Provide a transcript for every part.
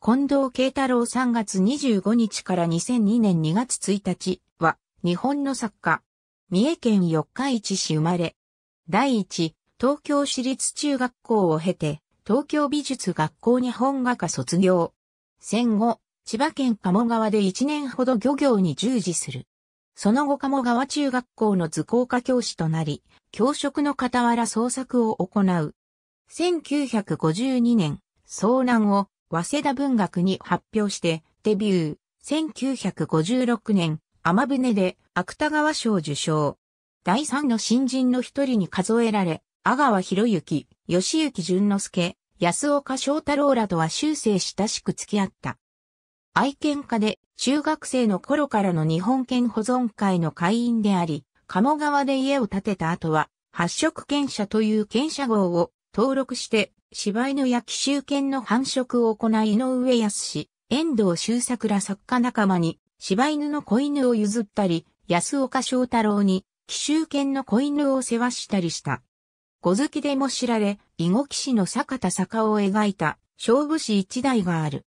近藤慶太郎3月25日から2002年2月1日は、日本の作家。三重県四日市市生まれ。第一、東京市立中学校を経て、東京美術学校日本画科卒業。戦後、千葉県鴨川で1年ほど漁業に従事する。その後鴨川中学校の図工科教師となり、教職の傍ら創作を行う。1952年、遭難を早稲田文学に発表して、デビュー、1956年、天船で芥川賞受賞。第三の新人の一人に数えられ、阿川博之、吉行淳之介、安岡翔太郎らとは終生親しく付き合った。愛犬家で中学生の頃からの日本犬保存会の会員であり、鴨川で家を建てた後は、発色犬舎という犬舎号を登録して柴犬や奇襲犬の繁殖を行い井上康遠藤周作ら作家仲間に、柴犬の子犬を譲ったり、安岡翔太郎に、奇襲犬の子犬を世話したりした。小月でも知られ、囲碁騎士の坂田坂を描いた勝負師一代がある。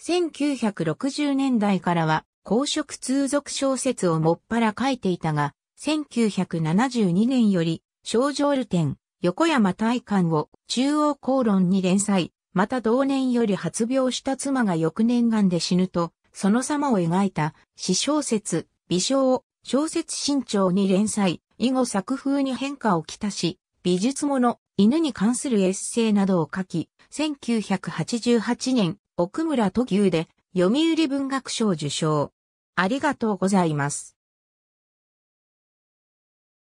1960年代からは公職通俗小説をもっぱら書いていたが、1972年より、少女ルテン、横山大観を中央公論に連載、また同年より発病した妻が翌年癌で死ぬと、その様を描いた、詩小説、美少を小説新潮に連載、以後作風に変化をきたし、美術もの、犬に関するエッセイなどを書き、1988年、奥村都牛で、読売文学賞受賞。ありがとうございます。